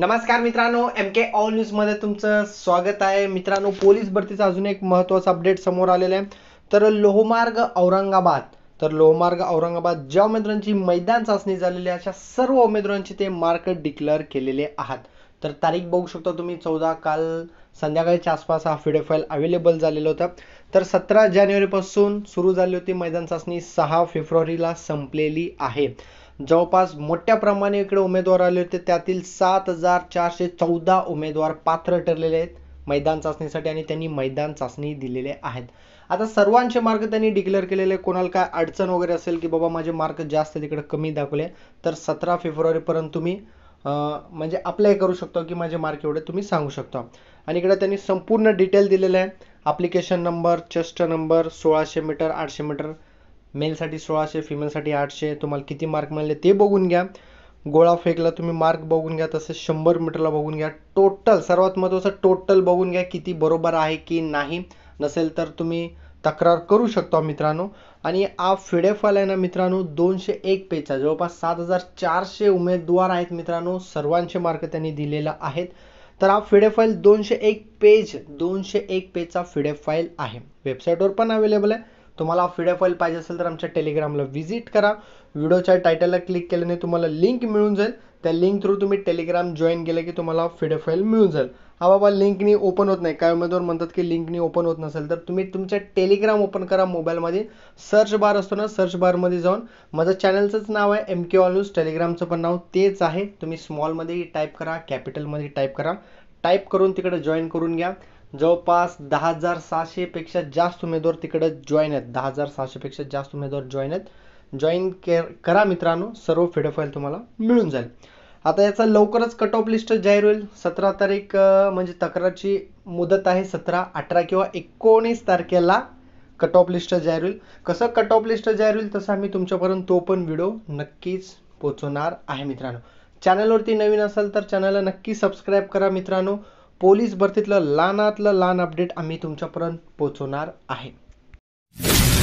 नमस्कार मित्रांनो M K all मध्ये तुमचं स्वागत आहे मित्रांनो पोलीस भरतीचा अजून एक महत्त्वाचा अपडेट समोर आलेला आहे तर लोहमार्ग औरंगाबाद तर लोहमार्ग औरंगाबाद ज्या उमेदवारांची मैदान चाचणी झालेली आहे अशा सर्व उमेदवारांची ते मार्क डिक्लेअर केलेले आहात तर तारीख बघू शकता तुम्ही चौदा काल संध्याकाळच्या आसपास हा व्हिडिओ फाईल अवेलेबल झालेला होता तर सतरा जानेवारीपासून सुरू झाली होती मैदान चाचणी सहा फेब्रुवारीला संपलेली आहे जवळपास मोठ्या प्रमाणे इकडे उमेदवार आले होते त्यातील सात हजार चारशे चौदा उमेदवार पात्र ठरलेले आहेत मैदान चाचणीसाठी आणि त्यांनी मैदान चाचणी दिलेले आहेत आता सर्वांचे मार्क त्यांनी डिक्लेअर केलेले कोणाला काय अडचण वगैरे असेल की बाबा माझे मार्क जास्त तिकडे कमी दाखवले तर सतरा फेब्रुवारीपर्यंत तुम्ही म्हणजे अप्लाय करू शकतो की माझे मार्क एवढे तुम्ही सांगू शकता आणि इकडे त्यांनी संपूर्ण डिटेल दिलेले आहे ॲप्लिकेशन नंबर चेस्ट नंबर सोळाशे मीटर आठशे मीटर मेलसाठी सोळाशे फिमेलसाठी आठशे तुम्हाला किती मार्क मिळाले ते बघून घ्या गोळा फेकला तुम्ही मार्क बघून घ्या तसेच शंभर मीटरला बघून घ्या टोटल सर्वात महत्त्वाचं टोटल बघून घ्या किती बरोबर आहे की नाही नसेल तर तुम्ही तक्रार करू शकता मित्रांनो आणि हा फिडेफ आहे ना मित्रांनो दोनशे एक पेजचा जवळपास सात हजार चारशे उमेदवार आहेत मित्रांनो सर्वांचे मार्क त्यांनी दिलेला आहेत तर हा फिडेफाईल दोनशे एक पेज दोनशे एक पेजचा फिडेफाईल आहे वेबसाईटवर पण अवेलेबल आहे तुम्हाला पी पाहिजे असेल तर आमच्या टेलिग्रामला व्हिजिट करा व्हिडिओच्या टायटलला क्लिक केल्याने तुम्हाला लिंक मिळून जाईल त्या लिंक थ्रू तुम्ही टेलिग्राम जॉईन केलं की तुम्हाला पी मिळून जाईल हा बाबा लिंकनी ओपन होत नाही काय उमेदवार म्हणतात की लिंकनी ओपन होत नसेल तर तुम्ही तुमच्या टेलिग्राम ओपन करा मोबाईलमध्ये सर्च बार असतो ना सर्च बारमध्ये जाऊन माझं चॅनलचंच नाव आहे एम के ऑल न्यूज टेलिग्रामचं पण नाव तेच आहे तुम्ही स्मॉलमध्ये टाईप करा कॅपिटलमध्ये टाईप करा टाईप करून तिकडे जॉईन करून घ्या जवळपास दहा हजार सहाशेपेक्षा जास्त उमेदवार तिकडे जॉईन आहेत दहा हजार सहाशेपेक्षा जास्त उमेदवार जॉईन आहेत जॉईन करा मित्रांनो सर्व फेड तुम्हाला मिळून जाईल आता याचा लवकरच कट ऑफ लिस्ट जाहीर होईल सतरा तारीख म्हणजे तक्रारची मुदत आहे सतरा अठरा किंवा एकोणीस तारखेला कट ऑफ लिस्ट जाहीर होईल कसं कट ऑफ लिस्ट जाहीर होईल तसं आम्ही तुमच्यापर्यंत तो पण व्हिडिओ नक्कीच पोहोचवणार आहे मित्रांनो चॅनलवरती नवीन असाल तर चॅनलला नक्की सबस्क्राईब करा मित्रांनो पोलीस भरतीतलं लानातलं लान अपडेट आम्ही तुमच्यापर्यंत पोहोचवणार आहे